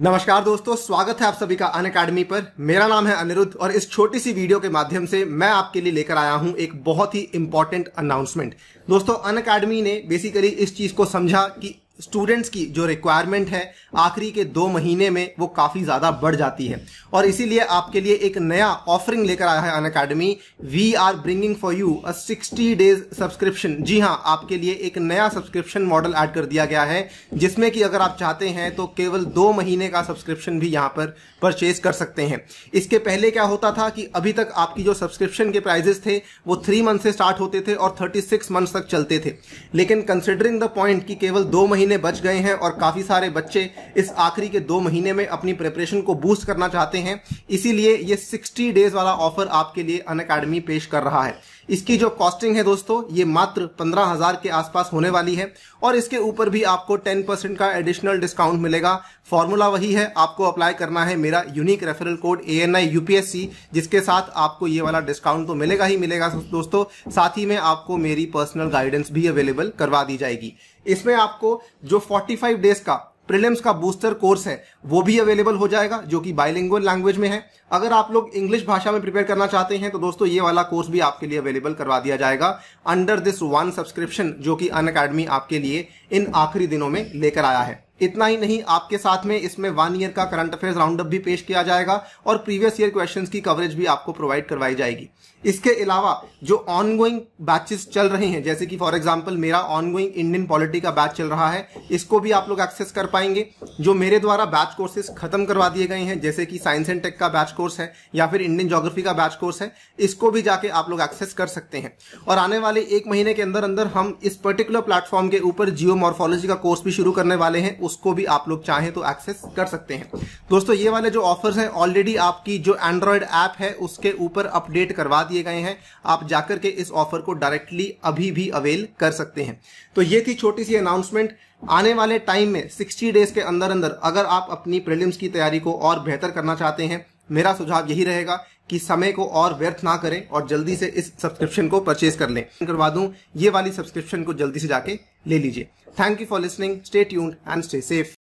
नमस्कार दोस्तों स्वागत है आप सभी का अन अकेडमी पर मेरा नाम है अनिरुद्ध और इस छोटी सी वीडियो के माध्यम से मैं आपके लिए लेकर आया हूं एक बहुत ही इंपॉर्टेंट अनाउंसमेंट दोस्तों अन अकेडमी ने बेसिकली इस चीज को समझा कि स्टूडेंट्स की जो रिक्वायरमेंट है आखिरी के दो महीने में वो काफ़ी ज़्यादा बढ़ जाती है और इसीलिए आपके लिए एक नया ऑफरिंग लेकर आया है Unacademy we are bringing for you a 60 days subscription जी हाँ आपके लिए एक नया सब्सक्रिप्शन मॉडल ऐड कर दिया गया है जिसमें कि अगर आप चाहते हैं तो केवल दो महीने का सब्सक्रिप्शन भी यहाँ पर परचेज कर सकते हैं इसके पहले क्या होता था कि अभी तक आपकी जो सब्सक्रिप्शन के प्राइजेस थे वो थ्री मंथ से स्टार्ट होते थे और थर्टी सिक्स मंथ तक चलते थे लेकिन कंसिडरिंग द पॉइंट कि केवल दो महीने महीने बच गए हैं और काफ़ी सारे बच्चे इस आखिरी के दो महीने में अपनी प्रिपरेशन को बूस्ट करना चाहते हैं इसीलिए ये 60 डेज वाला ऑफर आपके लिए अन अकेडमी पेश कर रहा है इसकी जो कॉस्टिंग है दोस्तों ये मात्र पंद्रह हजार के आसपास होने वाली है और इसके ऊपर भी आपको टेन परसेंट का एडिशनल डिस्काउंट मिलेगा फॉर्मूला वही है आपको अप्लाई करना है मेरा unique referral code A N I UPSC जिसके साथ आपको ये वाला डिस्काउंट तो मिलेगा ही मिलेगा दोस्तों साथ ही में आपको मेरी पर्सनल गाइडेंस भी अवेलेबल करवा दी जाएगी इसमें आपको जो 45 डेज का प्रिलिम्स का बूस्टर कोर्स है वो भी अवेलेबल हो जाएगा जो कि बाइलिंगुअल लैंग्वेज में है अगर आप लोग इंग्लिश भाषा में प्रिपेयर करना चाहते हैं तो दोस्तों ये वाला कोर्स भी आपके लिए अवेलेबल करवा दिया जाएगा अंडर दिस वन सब्सक्रिप्शन जो कि अन आपके लिए इन आखिरी दिनों में लेकर आया है इतना ही नहीं आपके साथ में इसमें वन ईयर का करंट अफेयर्स राउंडअप भी पेश किया जाएगा और प्रीवियस ईयर क्वेश्चंस की कवरेज भी आपको प्रोवाइड करवाई जाएगी इसके अलावा जो ऑनगोइंग बैचेस चल रहे हैं जैसे कि फॉर एग्जांपल मेरा ऑनगोइंग इंडियन पॉलिटी का बैच चल रहा है इसको भी आप लोग एक्सेस कर पाएंगे जो मेरे द्वारा बैच कोर्सेज खत्म करवा दिए गए हैं जैसे कि साइंस एंड टेक का बैच कोर्स है या फिर इंडियन जोग्राफी का बैच कोर्स है इसको भी जाके आप लोग एक्सेस कर सकते हैं और आने वाले एक महीने के अंदर अंदर हम इस पर्टिकुलर प्लेटफॉर्म के ऊपर जियो का कोर्स भी शुरू करने वाले हैं उस उसको भी आप लोग चाहें तो एक्सेस कर सकते हैं दोस्तों ये वाले जो ऑफर्स हैं ऑलरेडी आपकी जो एंड्रॉयड ऐप है उसके ऊपर अपडेट करवा दिए गए हैं आप जाकर के इस ऑफर को डायरेक्टली अभी भी अवेल कर सकते हैं तो ये थी छोटी सी अनाउंसमेंट आने वाले टाइम में 60 डेज के अंदर अंदर अगर आप अपनी प्रिलिम्स की तैयारी को और बेहतर करना चाहते हैं मेरा सुझाव यही रहेगा कि समय को और व्यर्थ ना करें और जल्दी से इस सब्सक्रिप्शन को परचेज कर लें करवा दूं ये वाली सब्सक्रिप्शन को जल्दी से जाके ले लीजिए thank you for listening stay tuned and stay safe